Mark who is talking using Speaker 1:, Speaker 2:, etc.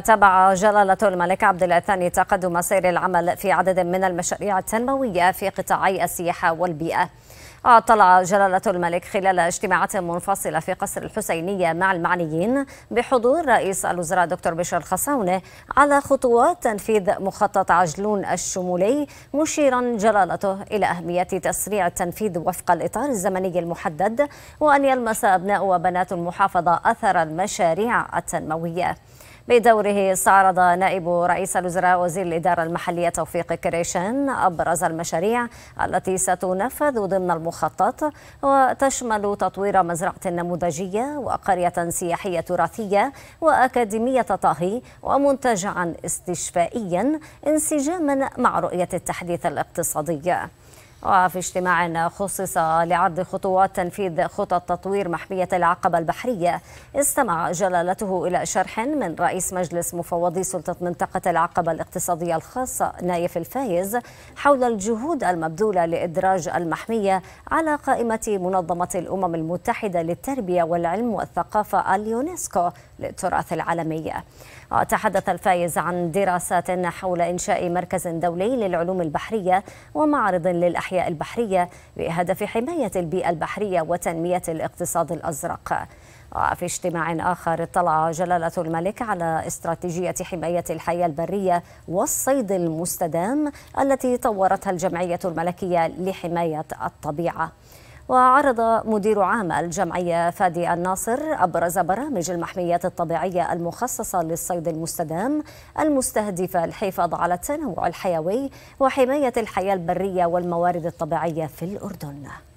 Speaker 1: تابع جلالة الملك عبد الثاني تقدم سير العمل في عدد من المشاريع التنموية في قطاعي السياحة والبيئة اطلع جلالة الملك خلال اجتماعات منفصلة في قصر الحسينية مع المعنيين بحضور رئيس الوزراء دكتور بشر الخصاونة على خطوات تنفيذ مخطط عجلون الشمولي مشيرا جلالته إلى أهمية تسريع التنفيذ وفق الإطار الزمني المحدد وأن يلمس أبناء وبنات المحافظة أثر المشاريع التنموية بدوره استعرض نائب رئيس الوزراء وزير الإدارة المحلية توفيق كريشان أبرز المشاريع التي ستنفذ ضمن المخطط وتشمل تطوير مزرعة نموذجية وقرية سياحية تراثية وأكاديمية طهي ومنتجعا استشفائيا انسجاما مع رؤية التحديث الاقتصادي وفي اجتماع خصص لعرض خطوات تنفيذ خطط تطوير محمية العقبة البحرية استمع جلالته إلى شرح من رئيس مجلس مفوضي سلطة منطقة العقبة الاقتصادية الخاصة نايف الفايز حول الجهود المبذولة لإدراج المحمية على قائمة منظمة الأمم المتحدة للتربية والعلم والثقافة اليونسكو للتراث العالمي وتحدث الفايز عن دراسات حول إنشاء مركز دولي للعلوم البحرية ومعرض للأحداث الأحياء البحرية بهدف حماية البيئة البحرية وتنمية الاقتصاد الأزرق وفي اجتماع آخر اطلع جلالة الملك على استراتيجية حماية الحياة البرية والصيد المستدام التي طورتها الجمعية الملكية لحماية الطبيعة وعرض مدير عام الجمعية فادي الناصر أبرز برامج المحميات الطبيعية المخصصة للصيد المستدام المستهدفة الحفاظ على التنوع الحيوي وحماية الحياة البرية والموارد الطبيعية في الأردن